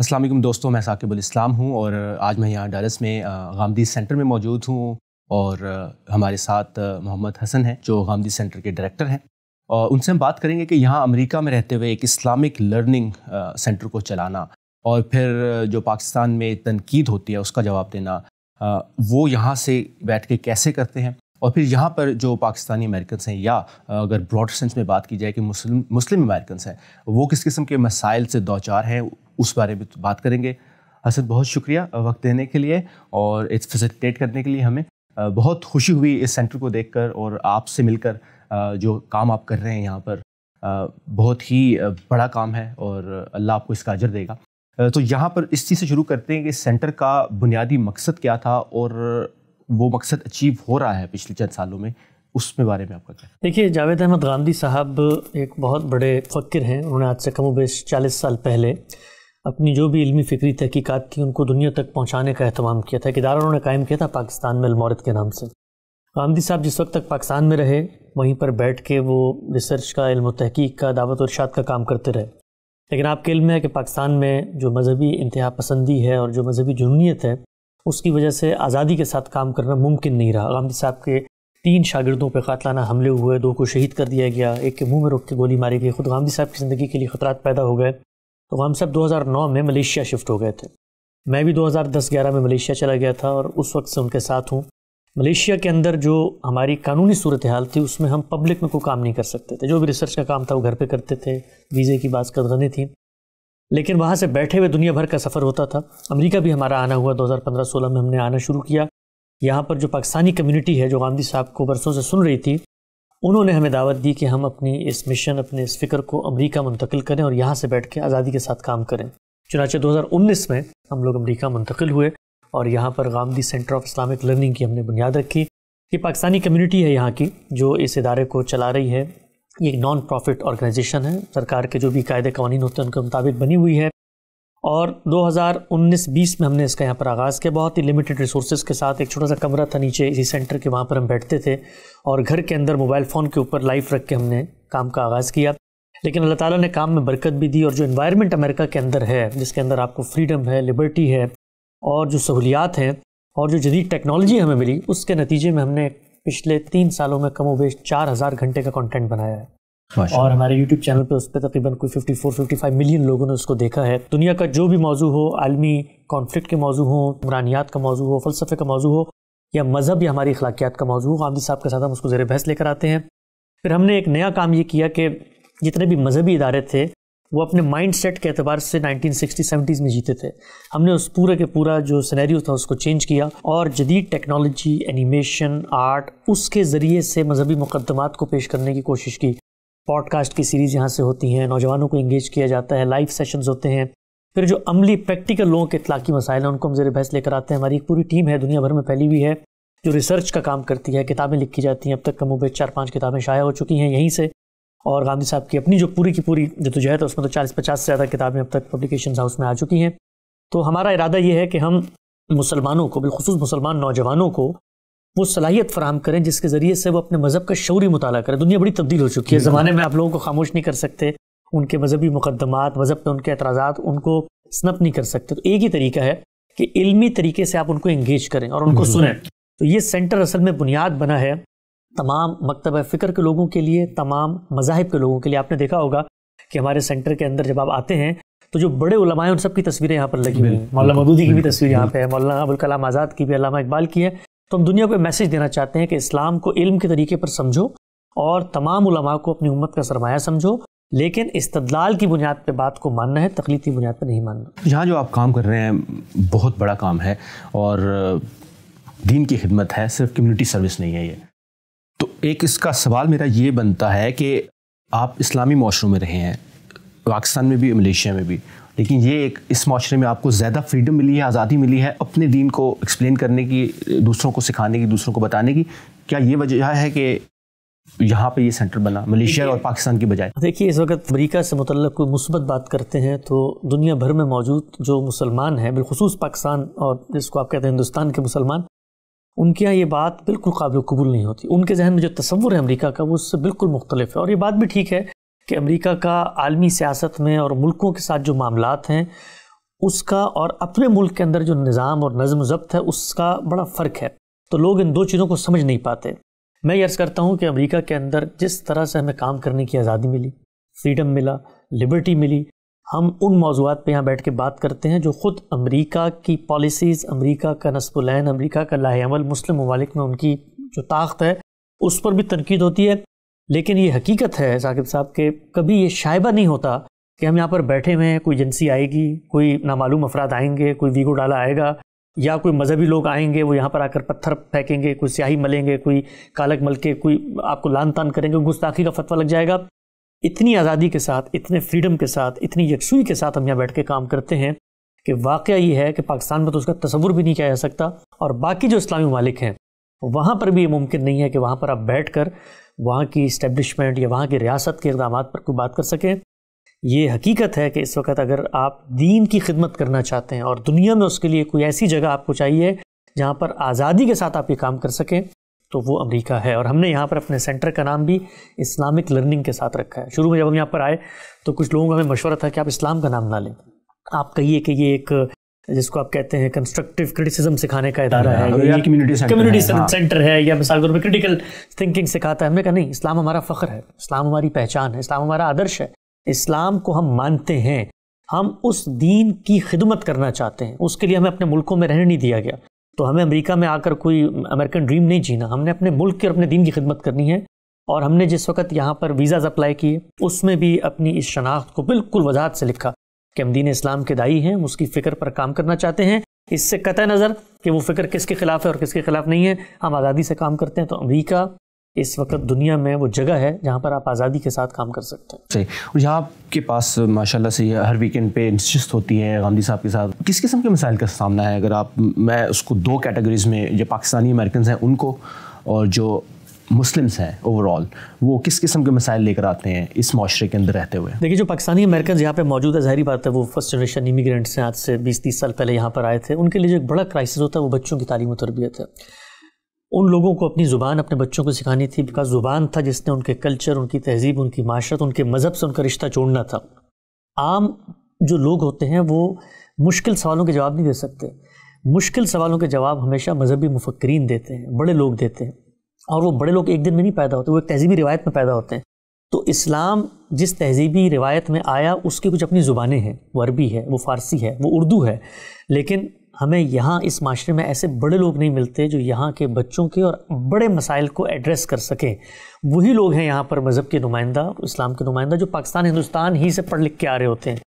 असलम दोस्तों मैं साकिबुल इस्लाम हूँ और आज मैं यहाँ डालस में गामदी सेंटर में मौजूद हूँ और हमारे साथ मोहम्मद हसन हैं जो गामदी सेंटर के डायरेक्टर हैं और उनसे हम बात करेंगे कि यहाँ अमेरिका में रहते हुए एक इस्लामिक लर्निंग सेंटर को चलाना और फिर जो पाकिस्तान में तनकीद होती है उसका जवाब देना वो यहाँ से बैठ के कैसे करते हैं और फिर यहाँ पर जो पाकिस्तानी अमेरिकन हैं या अगर ब्रॉड सेंस में बात की जाए कि मुस्लिम मुस्लिम अमेरिकन हैं वो किस किस्म के मसाइल से दो चार हैं उस बारे में बात करेंगे हसन बहुत शुक्रिया वक्त देने के लिए और इस फैसिलिटेट करने के लिए हमें बहुत खुशी हुई इस सेंटर को देखकर और आपसे मिलकर जो काम आप कर रहे हैं यहाँ पर बहुत ही बड़ा काम है और अल्लाह आपको इसका अजर देगा तो यहाँ पर इस चीज़ से शुरू करते हैं कि सेंटर का बुनियादी मकसद क्या था और वो मकसद अचीव हो रहा है पिछले चंद सालों में उसमें बारे में आपका क्या देखिए जावेद अहमद गांधी साहब एक बहुत बड़े फ़क्र हैं उन्होंने आज से कम उबेश चालीस साल पहले अपनी जो भी इलमी फ़िक्री तहकीकत थी उनको दुनिया तक पहुँचाने का अहतमाम किया था किदारा उन्होंने कायम किया था पाकिस्तान में अलमौरत के नाम से गांधी साहब जिस वक्त तक पाकिस्तान में रहे वहीं पर बैठ के वो रिसर्च का इल्म तहकीक का दावत और इर्शाद का काम करते रहे लेकिन आपके इल्म है कि पाकिस्तान में जो मजहबी इंतहा पसंदी है और जो मजहबी जुनूनीत है उसकी वजह से आज़ादी के साथ काम करना मुमकिन नहीं रहा गांधी साहब के तीन शागिर्दों पर कातलाना हमले हुए दो को शहीद कर दिया गया एक के मुंह में रोक के गोली मारी गई खुद गांधी साहब की ज़िंदगी के लिए खतरा पैदा हो गए तो हम सब 2009 में मलेशिया शिफ्ट हो गए थे मैं भी 2010-11 में मलेशिया चला गया था और उस वक्त से उनके साथ हूँ मलेशिया के अंदर जो हमारी कानूनी सूरत हाल थी उसमें हम पब्लिक में कोई काम नहीं कर सकते थे जो भी रिसर्च का काम था वो घर पर करते थे वीज़े की बात कदगनी थी लेकिन वहाँ से बैठे हुए दुनिया भर का सफ़र होता था अमेरिका भी हमारा आना हुआ 2015-16 में हमने आना शुरू किया यहाँ पर जो पाकिस्तानी कम्युनिटी है जो गांधी साहब को बरसों से सुन रही थी उन्होंने हमें दावत दी कि हम अपनी इस मिशन अपने इस फ़िक्र को अमेरिका मुंतकिल करें और यहाँ से बैठ के आज़ादी के साथ काम करें चुनाचे 2019 में हम लोग अमरीका मुंतकिल हुए और यहाँ पर Gandhi Centre of Islamic Learning की हमने बुनियाद रखी ये पाकिस्तानी कम्यूनिटी है यहाँ की जो इस इदारे को चला रही है ये एक नॉन प्रॉफिट ऑर्गेनाइजेशन है सरकार के जो भी कायदे कवानीन होते हैं उनके मुताबिक बनी हुई है और 2019-20 में हमने इसका यहाँ पर आगाज़ किया बहुत ही लिमिटेड रिसोर्सेज के साथ एक छोटा सा कमरा था नीचे इसी सेंटर के वहाँ पर हम बैठते थे और घर के अंदर मोबाइल फ़ोन के ऊपर लाइफ रख के हमने काम का आगाज़ किया लेकिन अल्लाह ताला ने काम में बरकत भी दी और जो इन्वायरमेंट अमेरिका के अंदर है जिसके अंदर आपको फ्रीडम है लिबर्टी है और जो सहूलियात हैं और जो जदीद टेक्नोलॉजी हमें मिली उसके नतीजे में हमने पिछले तीन सालों में कमोबेश चार हज़ार घंटे का कंटेंट बनाया है और हमारे यूट्यूब चैनल पर उस पर तकरीबन कोई 54 55 मिलियन लोगों ने उसको देखा है दुनिया का जो भी मौजू हो आलमी कॉन्फ्लिक्ट के मौजू हो हुरानियात का मौजू हो फलसफे का मौजू हो या मज़हब या हमारी अखलाकियात का मौजू हो गांधी साहब के साथ हम उसको ज़र बहस लेकर आते हैं फिर हमने एक नया काम ये किया कि जितने भी मजहबी इदारे थे वो अपने माइंड सेट के अतबार से नाइनटीन सिक्सटी सेवेंटीज़ में जीते थे हमने उस पूरे के पूरा जो सिनेरियो था उसको चेंज किया और जदीद टेक्नोलॉजी एनिमेशन आर्ट उसके ज़रिए से मजहबी मुकदमात को पेश करने की कोशिश की पॉडकास्ट की सीरीज़ यहाँ से होती हैं नौजवानों को इंगेज किया जाता है लाइव सेशंस होते हैं फिर जो अमली प्रैक्टिकल लोगों के इतलाकी मसाइल हैं उनको हम जेर बहस लेकर आते हैं हमारी एक पूरी टीम है दुनिया भर में फैली हुई है जो रिसर्च का काम करती है किताबें लिखी जाती हैं अब तक कमोबे चार पाँच किताबें शाया हो चुकी हैं यहीं से और गांधी साहब की अपनी जो पूरी की पूरी जदोजहद तो है तो उसमें तो चालीस पचास से ज़्यादा किताबें अब तक पब्लिकेशन हाउस में आ चुकी हैं तो हमारा इरादा ये है कि हम मुसलमानों को बिलखसूस मुसलमान नौजवानों को वो सलाहियत फराम करें जिसके ज़रिए से वो अपने मज़हब का शौरी मुताल करें दुनिया बड़ी तब्दील हो चुकी है ज़माने में आप लोगों को खामोश नहीं कर सकते उनके मजहबी मुकदमात मज़हब पर उनके एतराज उनको स्नप नहीं कर सकते तो एक ही तरीका है कि इल्मी तरीके से आप उनको इंगेज करें और उनको सुने तो ये सेंटर असल में बुनियाद बना है तमाम मकतब फ़िक्र के लोगों के लिए तमाम मजाहब के लोगों के लिए आपने देखा होगा कि हमारे सेंटर के अंदर जब आप आते हैं तो जो बड़े उलमा हैं उन सब की तस्वीरें यहाँ पर लगी हुई हैं मौलाना मदूदी की भी तस्वीर यहाँ पे है मौलाना अबुल कलाम आज़ाद की भी अलामा इकबाल की है तो हम दुनिया को मैसेज देना चाहते हैं कि इस्लाम को इल्म के तरीके पर समझो और तमाम उलमा को अपनी उम्मत का सरमाया समझो लेकिन इस्तदलाल की बुनियाद पे बात को मानना है तकलीफ की बुनियाद पे नहीं मानना यहाँ जो आप काम कर रहे हैं बहुत बड़ा काम है और दीन की खिदमत है सिर्फ कम्युनिटी सर्विस नहीं है ये तो एक इसका सवाल मेरा ये बनता है कि आप इस्लामी माशरों में रहे हैं पाकिस्तान में भी मलेशिया में भी लेकिन ये एक इस माशरे में आपको ज़्यादा फ्रीडम मिली है आज़ादी मिली है अपने दीन को एक्सप्लेन करने की दूसरों को सिखाने की दूसरों को बताने की क्या ये वजह है कि यहाँ पे ये सेंटर बना मलेशिया और पाकिस्तान की बजाय देखिए इस वक्त अमरीका से मतलब कोई मुसबत बात करते हैं तो दुनिया भर में मौजूद जो मुसलमान हैं बिलखसूस पाकिस्तान और जिसको आप कहते हैं हिंदुस्तान के मुसलमान उनके यहाँ ये बात बिल्कुल काबिल कबूल नहीं होती उनके जहन में जो तस्वुर है अमरीका का वो उससे बिल्कुल मुख्तलिफ है और ये बात भी ठीक है कि अमेरिका का आलमी सियासत में और मुल्कों के साथ जो मामला हैं उसका और अपने मुल्क के अंदर जो निज़ाम और नज़म ज़ब्त है उसका बड़ा फ़र्क है तो लोग इन दो चीज़ों को समझ नहीं पाते मैं यर्ज़ करता हूँ कि अमेरिका के अंदर जिस तरह से हमें काम करने की आज़ादी मिली फ्रीडम मिला लिबर्टी मिली हम उन मौजूद पे यहाँ बैठ के बात करते हैं जो ख़ुद अमेरिका की पॉलिसीज़ अमेरिका का नसबुलैन अमेरिका का लाहेमल मुस्लिम ममालिक में उनकी जो ताकत है उस पर भी तनकीद होती है लेकिन ये हकीकत है साकिब साहब के कभी ये शायबा नहीं होता कि हम यहाँ पर बैठे हुए हैं कोई एजेंसी आएगी कोई नामालूम अफराद आएंगे कोई वीगो डाला आएगा या कोई मजहबी लोग आएंगे वो यहाँ पर आकर पत्थर फेंकेंगे कोई स्याही मलेंगे कोई कालक मल के कोई आपको लान तान करेंगे गुस्ताखी का फतवा लग जाएगा इतनी आज़ादी के साथ इतने फ्रीडम के साथ इतनी यकसुई के साथ हम यहाँ बैठ के काम करते हैं कि वाक़ ये है कि पाकिस्तान में तो उसका तस्वुर भी नहीं किया जा सकता और बाकी जो इस्लामी ममालिक हैं वहाँ पर भी ये मुमकिन नहीं है कि वहाँ पर आप बैठ कर वहाँ की इस्टेब्लिशमेंट या वहाँ की रियासत के इकदाम पर कोई बात कर सकें ये हकीकत है कि इस वक्त अगर आप दीन की खिदमत करना चाहते हैं और दुनिया में उसके लिए कोई ऐसी जगह आपको चाहिए जहाँ पर आज़ादी के साथ आप ये काम कर सकें तो वो अमेरिका है और हमने यहाँ पर अपने सेंटर का नाम भी इस्लामिक लर्निंग के साथ रखा है शुरू में जब हम यहाँ पर आए तो कुछ लोगों का हमें मशवरा था कि आप इस्लाम का नाम ना लें आप कहिए कि ये एक जिसको आप कहते हैं कंस्ट्रक्टिव क्रिटिसिज्म सिखाने का इदारा हाँ, है हाँ, या कम्युनिटी कम्युनिटी सेंटर है या मिसाल तौर पर क्रिटिकल थिंकिंग सिखाता है हमने कहा नहीं इस्लाम हमारा फ़ख्र है इस्लाम हमारी पहचान है इस्लाम हमारा आदर्श है इस्लाम को हम मानते हैं हम उस दीन की खिदमत करना चाहते हैं उसके लिए हमें अपने मुल्कों में रहने नहीं दिया गया तो हमें अमेरिका में आकर कोई अमेरिकन ड्रीम नहीं जीना हमने अपने मुल्क की और अपने दीन की खिदमत करनी है और हमने जिस वक्त यहाँ पर वीज़ाज़ अप्लाई किए उसमें भी अपनी इस शनाख्त को बिल्कुल वजाहत से लिखा कि हम दीन इस्लाम के दाई हैं हम उसकी फ़िक्र पर काम करना चाहते हैं इससे कत नज़र कि वो फ़िक्र किसके ख़िलाफ़ है और किसके ख़िलाफ़ नहीं है हम आज़ादी से काम करते हैं तो अमरीका इस वक्त दुनिया में वो जगह है जहाँ पर आप आज़ादी के साथ काम कर सकते हैं सही और यहाँ आपके पास माशाल्लाह से हर वीकेंड पे नशस्त होती है गांधी साहब के साथ किस किस्म के मसाइल का सामना है अगर आप मैं उसको दो कैटेगरीज में जो पाकिस्तानी अमेरिकन हैं उनको और जो मुस्लिम्स हैं ओवरऑल वो किस किस्म के मसाइल लेकर आते हैं इस माशरे के अंदर रहते हुए देखिए जो पाकिस्तानी अमेरिकन यहाँ पे मौजूद है ज़हरी बात है वो फर्स्ट जनरेशन इमिग्रेंट्स हैं आज से बीस तीस साल पहले यहाँ पर आए थे उनके लिए जो एक बड़ा क्राइसिस होता है वो बच्चों की तालीम तरबियत है उन लोगों को अपनी ज़ुबान अपने बच्चों को सिखानी थी बिकॉज ज़ुबान था जिसने उनके कल्चर उनकी तहजीब उनकी माशरत उनके मज़हब से उनका रिश्ता जोड़ना था आम जो लोग होते हैं वो मुश्किल सवालों के जवाब नहीं दे सकते मुश्किल सवालों के जवाब हमेशा मजहबी मुफक्रीन देते हैं बड़े लोग देते हैं और वो बड़े लोग एक दिन में नहीं पैदा होते वो एक तहजीबी रिवायत में पैदा होते हैं तो इस्लाम जिस तहजीबी रिवायत में आया उसकी कुछ अपनी ज़ुबानें हैं वो अरबी है वो फ़ारसी है वो उर्दू है लेकिन हमें यहाँ इस माशरे में ऐसे बड़े लोग नहीं मिलते जो यहाँ के बच्चों के और बड़े मसाइल को एड्रेस कर सकें वही लोग हैं यहाँ पर मज़हब के नुमाइंदा इस्लाम के नुमाइंदा जो पाकिस्तान हिंदुस्तान ही से पढ़ लिख के आ रहे होते हैं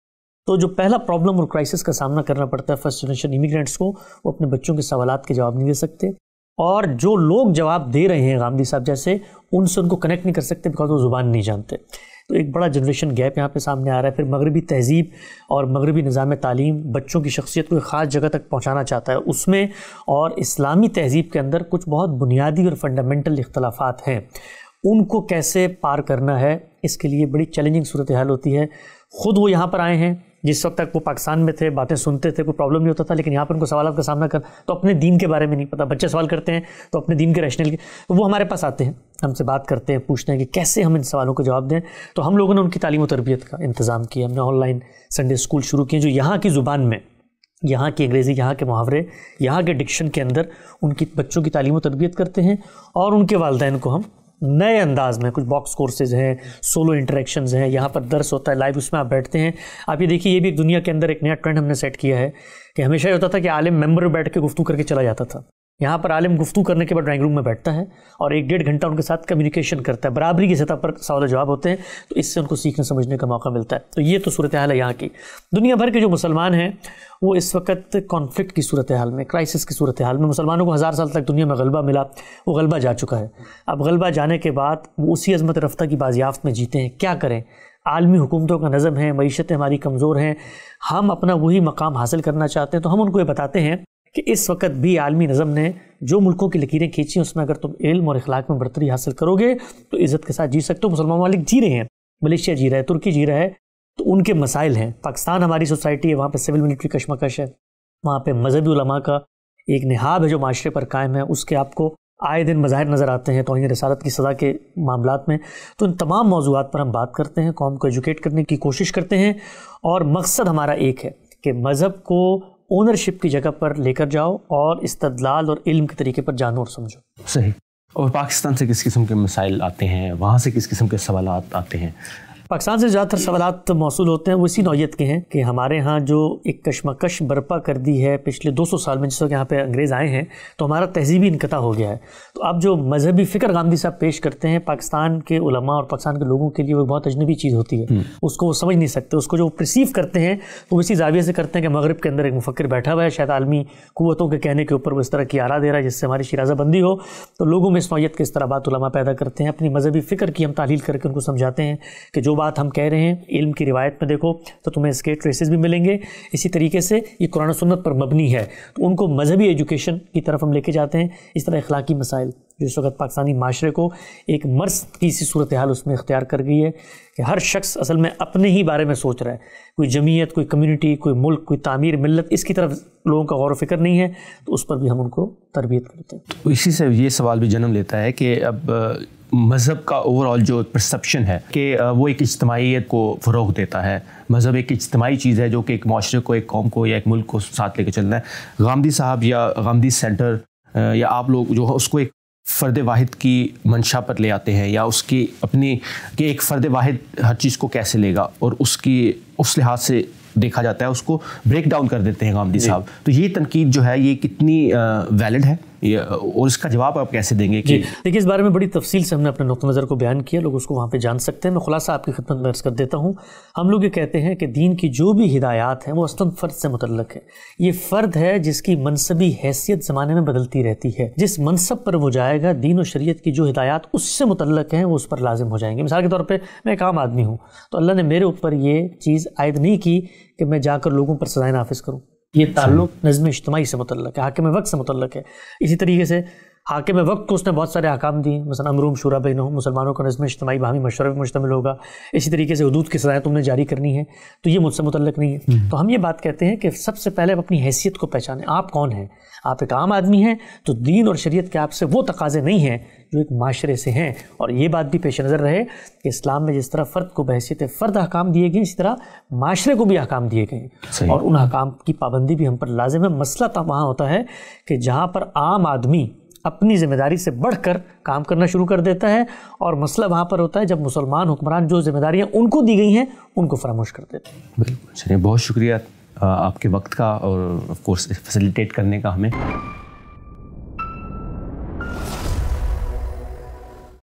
तो जो पहला प्रॉब्लम और क्राइसिस का सामना करना पड़ता है फर्स्ट जनरेशन इमिग्रेंट्स को वो अपने बच्चों के सवाल के जवाब नहीं दे सकते और जो लोग जवाब दे रहे हैं गांधी साहब जैसे उनसे उनको कनेक्ट नहीं कर सकते बिकॉज वो ज़ुबान नहीं जानते तो एक बड़ा जनरेशन गैप यहाँ पे सामने आ रहा है फिर मगरबी तहजीब और मगरबी निज़ाम तालीम बच्चों की शख्सियत को एक ख़ास जगह तक पहुँचाना चाहता है उसमें और इस्लामी तहजीब के अंदर कुछ बहुत बुनियादी और फंडामेंटल इख्तलाफात हैं उनको कैसे पार करना है इसके लिए बड़ी चैलेंजिंग सूरत हाल होती है ख़ुद वो यहाँ पर आए हैं जिस वक्त तक वो पाकिस्तान में थे बातें सुनते थे कोई प्रॉब्लम नहीं होता था लेकिन यहाँ पर उनको सवाल का सामना कर तो अपने दीन के बारे में नहीं पता बच्चे सवाल करते हैं तो अपने दीन के रैशनल के तो वो हमारे पास आते हैं हमसे बात करते हैं पूछते हैं कि कैसे हम इन सवालों को जवाब दें तो हम लोगों ने उनकी तालीम और तरबियत का इंतज़ाम किया हमने ऑनलाइन संडे स्कूल शुरू किए जो यहाँ की ज़ुबान में यहाँ की अंग्रेज़ी यहाँ के मुहावरे यहाँ के डिक्शन के अंदर उनकी बच्चों की तालीम और तरबियत करते हैं और उनके वालदेन को हम नए अंदाज में कुछ बॉक्स कोर्सेज हैं सोलो इंटरेक्शंस हैं यहाँ पर दर्श होता है लाइव उसमें आप बैठते हैं आप ये देखिए ये भी दुनिया के अंदर एक नया ट्रेंड हमने सेट किया है कि हमेशा ये होता था कि आलिम मेंबर बैठ के गुफ्तु करके चला जाता था यहाँ पर आलिम गुफ्तू करने के बाद ड्राइंग रूम में बैठता है और एक डेढ़ घंटा उनके साथ कम्युनिकेशन करता है बराबरी की सतह पर सवाल जवाब होते हैं तो इससे उनको सीखने समझने का मौका मिलता है तो ये तो सूरत हाल है यहाँ की दुनिया भर के जो मुसलमान हैं वो इस वक्त कॉन्फ्लिक्ट की सूरत हाल में क्राइसिस की सूरत हाल में मुसलमानों को हज़ार साल तक दुनिया में गलबा मिला वो गलबा जा चुका है अब गलबा जाने के बाद वो उसी अजमत रफ्ता की बाजियाफ्त में जीते हैं क्या करें आलमी हुकूमतों का नज़म है मीशतें हमारी कमज़ोर हैं हम अपना वही मकाम हासिल करना चाहते हैं तो हम उनको ये बताते हैं कि इस वक्त भी आलमी नज़म ने जो मुल्कों की लकीरें खींची उसमें अगर तुम इल्म और इखलाक में बढ़तरी हासिल करोगे तो इज़्ज़त के साथ जी सकते हो मुसलमान मालिक जी रहे हैं मलेशिया जी रहा है तुर्की जी रहा है तो उनके मसाइल हैं पाकिस्तान हमारी सोसाइटी है वहाँ पर सिविल मिलिट्री कशमकश है वहाँ पर मजहबी का एक नहाब है जो माशरे पर कायम है उसके आपको आए दिन मज़ाहिर नज़र आते हैं तोहन रसालत की सज़ा के मामला में तो इन तमाम मौजूद पर हम बात करते हैं कौम को एजुकेट करने की कोशिश करते हैं और मकसद हमारा एक है कि मज़हब को ओनरशिप की जगह पर लेकर जाओ और इस्तदलाल और इल्म के तरीके पर जानो और समझो सही और पाकिस्तान से किस किस्म के मिसाइल आते हैं वहाँ से किस किस्म के सवाल आते हैं पाकिस्तान से ज़्यादातर सवाल मौसू होते हैं वो इसी नौीयत के हैं कि हमारे यहाँ जो एक कशमकश बर्पा कर दी है पिछले 200 साल में जिस वक्त यहाँ पे अंग्रेज़ आए हैं तो हमारा तहजीबी इनकता हो गया है तो अब जो मजहबी फ़िक्र गांधी साहब पेश करते हैं पाकिस्तान के उलमा और पाकिस्तान के लोगों के लिए वो बहुत अजनबी चीज़ होती है हम्म। उसको वो समझ नहीं सकते उसको जो प्रसीव करते हैं वो इसी जाविये से करते हैं कि मगरब के अंदर एक मुफक्र बैठा हुआ है शायद आलमी कुतों के कहने के ऊपर वो इस तरह की आरा दे रहा है जिससे हमारी शराजाबंदी हो तो लोगों में इस नौत के इस तरह बात पैदा करते हैं अपनी मजहबी फ़िक्र की हम तालील करके उनको समझाते हैं कि जो बात हम कह रहे हैं इल्म की रिवायत में देखो तो तुम्हें इसके ट्रेसेस भी मिलेंगे इसी तरीके से ये कुरान सुन्नत पर मबनी है तो उनको मजहबी एजुकेशन की तरफ हम लेके जाते हैं इस तरह अखलाकी मसाइल जो इस वक्त पाकिस्तानी माशरे को एक मर्स की सी सूरत हाल उसमें इख्तियार कर गई है कि हर शख्स असल में अपने ही बारे में सोच रहा है कोई जमीयत कोई कम्यूनिटी कोई मुल्क कोई तामीर मिलत इसकी तरफ लोगों का गौर फिक्र नहीं है तो उस पर भी हम उनको तरबियत करते हैं तो इसी से ये सवाल भी जन्म लेता है कि अब मज़हब का ओवरऑल जो परसप्शन है कि वो एक इज्तमाहीत को फ़रोग देता है मज़हब एक इज्तमाही चीज़ है जो कि एक माशरे को एक कौम को या एक मुल्क को साथ लेकर चलना है गांधी साहब या गांधी सेंटर या आप लोग जो उसको एक फ़र्द वाहिद की मंशा पर ले आते हैं या उसकी अपनी कि एक फ़र्द वाहिद हर चीज़ को कैसे लेगा और उसकी उस लिहाज से देखा जाता है उसको ब्रेक डाउन कर देते हैं गांधी साहब तो ये तनकीद जो है ये कितनी वैलिड है या और इसका जवाब आप कैसे देंगे कि देखिए इस बारे में बड़ी तफसील से हमने अपने नुक़ नज़र को बयान किया लोग उसको वहाँ पर जान सकते हैं मैं खुलासा आपकी खिदमत में अर्ज़ कर देता हूँ हम लोग ये कहते हैं कि दीन की जो भी हिदायत हैं वो असलम फ़र्द से मुतलक है ये फ़र्द है जिसकी मनसबी हैसियत ज़माने में बदलती रहती है जिस मनसब पर वो जाएगा दीन और शरीत की जो हिदायत उससे मुतलक हैं वो उस पर लाजिम हो जाएंगे मिसाल के तौर पर मैं एक आम आदमी हूँ तो अल्लाह ने मेरे ऊपर ये चीज़ आयद नहीं की कि मैं जाकर लोगों पर सजाए नाफिज करूँ ये ताल्लुक नज़म इज्तमी से मुतल है हाकिम वक्त से मुतल है इसी तरीके से हाकिम वक्त को उसने बहुत सारे अहकाम दिए मसा अमरूम शुरा बहन मुसलमानों का नजम इजमाही बाहमी मशवरे में मुश्तमिल होगा इसी तरीके से हदूद की सजाएँ तुमने जारी करनी है तो ये मुझसे मुतलक नहीं है हम्म। तो हम ये बात कहते हैं कि सबसे पहले आप अपनी हैसियत को पहचानें आप कौन हैं आप एक आम आदमी हैं तो दीन और शरीत के आपसे वो तकाजे नहीं हैं जो एक माशरे से हैं और ये बात भी पेश नज़र रहे कि इस्लाम में जिस तरह फ़र्द को बहसीत फ़र्द अहकाम दिए गए इसी तरह माशरे को भी अहकाम दिए गए और उन अहकाम की पाबंदी भी हम पर लाजिम है मसला तो वहाँ होता है कि जहाँ पर आम आदमी अपनी जिम्मेदारी से बढ़कर काम करना शुरू कर देता है और मसला वहाँ पर होता है जब मुसलमान हुक्मरान जो जिम्मेदारियाँ उनको दी गई हैं उनको फरामोश कर देते हैं बिल्कुल चलिए बहुत शुक्रिया आपके वक्त का और ऑफ कोर्स फैसिलिटेट करने का हमें